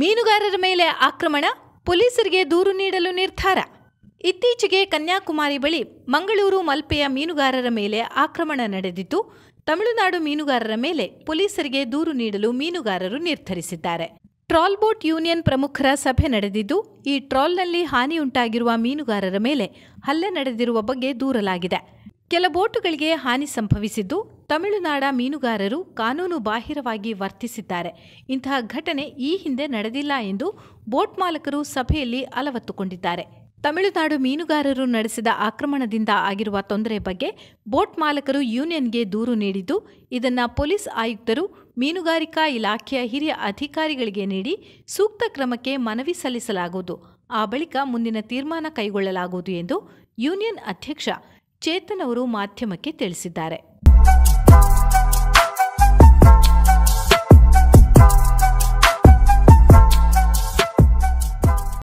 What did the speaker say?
ಮೀನುಗಾರರ ಮೇಲೆ ಆಕ್ರಮಣ ಪೊಲೀಸರಿಗೆ ದೂರು ನೀಡಲು ನಿರ್ಧಾರ ಇತ್ತೀಚೆಗೆ ಕನ್ಯಾಕುಮಾರಿ ಬಳಿ ಮಂಗಳೂರು ಮಲ್ಪೆಯ ಮೀನುಗಾರರ ಮೇಲೆ ಆಕ್ರಮಣ ನಡೆದಿದ್ದು ತಮಿಳುನಾಡು ಮೀನುಗಾರರ ಮೇಲೆ ಪೊಲೀಸರಿಗೆ ದೂರು ನೀಡಲು ಮೀನುಗಾರರು ನಿರ್ಧರಿಸಿದ್ದಾರೆ ಟ್ರಾಲ್ ಬೋಟ್ ಯೂನಿಯನ್ ಪ್ರಮುಖರ ಸಭೆ ನಡೆದಿದ್ದು ಈ ಟ್ರಾಲ್ನಲ್ಲಿ ಹಾನಿಯುಂಟಾಗಿರುವ ಮೀನುಗಾರರ ಮೇಲೆ ಹಲ್ಲೆ ನಡೆದಿರುವ ಬಗ್ಗೆ ದೂರಲಾಗಿದೆ ಕೆಲ ಬೋಟುಗಳಿಗೆ ಹಾನಿ ಸಂಭವಿಸಿದ್ದು ತಮಿಳುನಾಡ ಮೀನುಗಾರರು ಕಾನೂನು ಬಾಹಿರವಾಗಿ ವರ್ತಿಸಿದ್ದಾರೆ ಇಂತಹ ಘಟನೆ ಈ ಹಿಂದೆ ನಡೆದಿಲ್ಲ ಎಂದು ಬೋಟ್ ಮಾಲಕರು ಸಭೆಯಲ್ಲಿ ಅಲವತ್ತುಕೊಂಡಿದ್ದಾರೆ ತಮಿಳುನಾಡು ಮೀನುಗಾರರು ನಡೆಸಿದ ಆಕ್ರಮಣದಿಂದ ಆಗಿರುವ ತೊಂದರೆ ಬಗ್ಗೆ ಬೋಟ್ ಮಾಲಕರು ಯೂನಿಯನ್ಗೆ ದೂರು ನೀಡಿದ್ದು ಇದನ್ನು ಪೊಲೀಸ್ ಆಯುಕ್ತರು ಮೀನುಗಾರಿಕಾ ಇಲಾಖೆಯ ಹಿರಿಯ ಅಧಿಕಾರಿಗಳಿಗೆ ನೀಡಿ ಸೂಕ್ತ ಕ್ರಮಕ್ಕೆ ಮನವಿ ಸಲ್ಲಿಸಲಾಗುವುದು ಆ ಬಳಿಕ ಮುಂದಿನ ತೀರ್ಮಾನ ಕೈಗೊಳ್ಳಲಾಗುವುದು ಎಂದು ಯೂನಿಯನ್ ಅಧ್ಯಕ್ಷ ಚೇತನ್ ಅವರು ಮಾಧ್ಯಮಕ್ಕೆ ತಿಳಿಸಿದ್ದಾರೆ